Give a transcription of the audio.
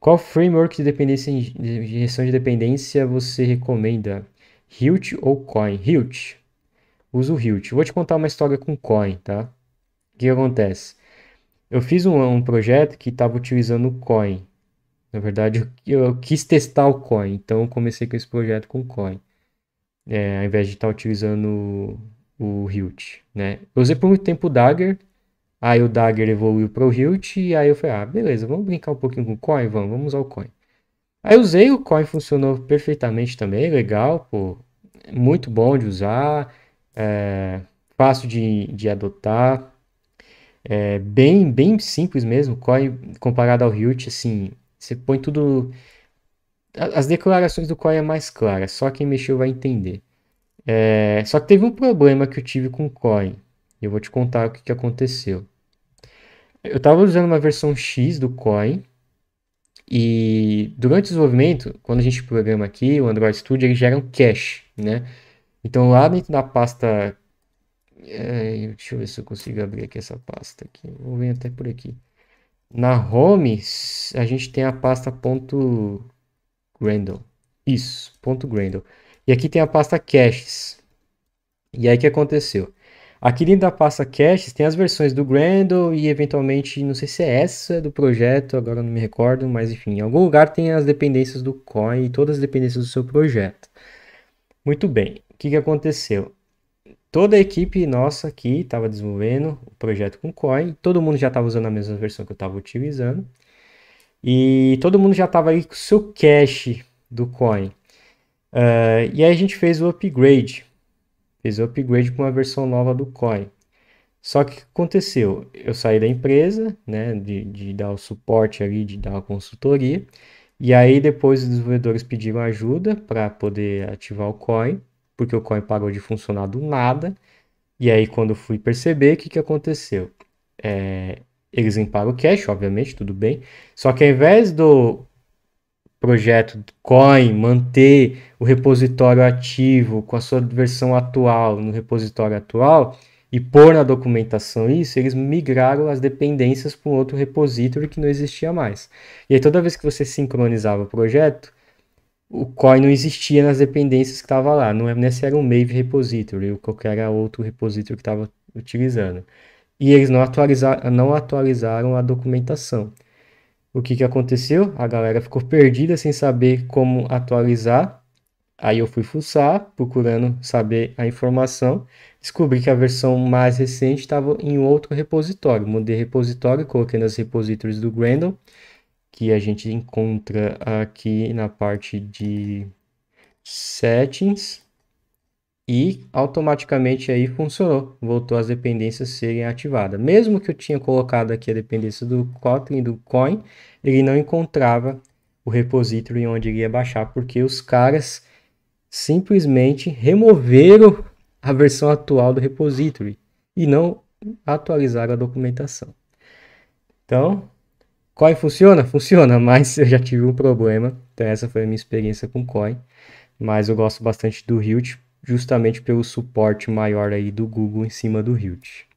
Qual framework de dependência de gestão de dependência você recomenda? Hilt ou Coin? Hilt. Uso o Hilt. Vou te contar uma história com Coin, tá? O que acontece? Eu fiz um, um projeto que estava utilizando o Coin. Na verdade, eu, eu, quis testar o Coin, então eu comecei com esse projeto com Coin. É, ao invés de estar tá utilizando o, o Hilt, né? Eu usei por muito tempo o Dagger, Aí o Dagger evoluiu para o Hilt, e aí eu falei, ah, beleza, vamos brincar um pouquinho com o Coin? Vamos, vamos usar o Coin. Aí usei, o Coin funcionou perfeitamente também, legal, pô, muito bom de usar, é, fácil de, de adotar, é, bem, bem simples mesmo, Coin comparado ao Hilt, assim, você põe tudo... As declarações do Coin é mais clara, só quem mexeu vai entender. É, só que teve um problema que eu tive com o Coin, eu vou te contar o que, que aconteceu. Eu estava usando uma versão X do Coin e durante o desenvolvimento, quando a gente programa aqui, o Android Studio, ele gera um cache, né? Então lá dentro da pasta... É, deixa eu ver se eu consigo abrir aqui essa pasta aqui. Vou vir até por aqui. Na home, a gente tem a pasta ponto .grendel. Isso, ponto .grendel. E aqui tem a pasta caches. E aí o que aconteceu? Aqui dentro da pasta caches tem as versões do Grendel e eventualmente, não sei se é essa do projeto, agora não me recordo, mas enfim, em algum lugar tem as dependências do coin e todas as dependências do seu projeto. Muito bem, o que, que aconteceu? Toda a equipe nossa aqui estava desenvolvendo o projeto com coin, todo mundo já estava usando a mesma versão que eu estava utilizando e todo mundo já estava aí com o seu cache do coin. Uh, e aí a gente fez o upgrade Fiz o upgrade para uma versão nova do Coin. Só que aconteceu? Eu saí da empresa, né, de, de dar o suporte ali, de dar a consultoria, e aí depois os desenvolvedores pediram ajuda para poder ativar o coin, porque o coin parou de funcionar do nada. E aí quando eu fui perceber, o que, que aconteceu? É, eles limparam o cache, obviamente, tudo bem. Só que ao invés do projeto coin, manter o repositório ativo com a sua versão atual no repositório atual e pôr na documentação isso, eles migraram as dependências para um outro repository que não existia mais. E aí toda vez que você sincronizava o projeto, o coin não existia nas dependências que estava lá, não é nesse é era um Maven repository ou qualquer outro repository que estava utilizando. E eles não, atualiza não atualizaram a documentação. O que, que aconteceu? A galera ficou perdida sem saber como atualizar. Aí eu fui fuçar, procurando saber a informação. Descobri que a versão mais recente estava em outro repositório. Mudei repositório, coloquei nas repositories do Gradle, que a gente encontra aqui na parte de settings e automaticamente aí funcionou, voltou as dependências serem ativadas. Mesmo que eu tinha colocado aqui a dependência do Kotlin do Coin, ele não encontrava o repository onde iria baixar, porque os caras simplesmente removeram a versão atual do repository e não atualizaram a documentação. Então, Coin funciona? Funciona, mas eu já tive um problema. Então essa foi a minha experiência com Coin, mas eu gosto bastante do Hilt justamente pelo suporte maior aí do Google em cima do Hilt.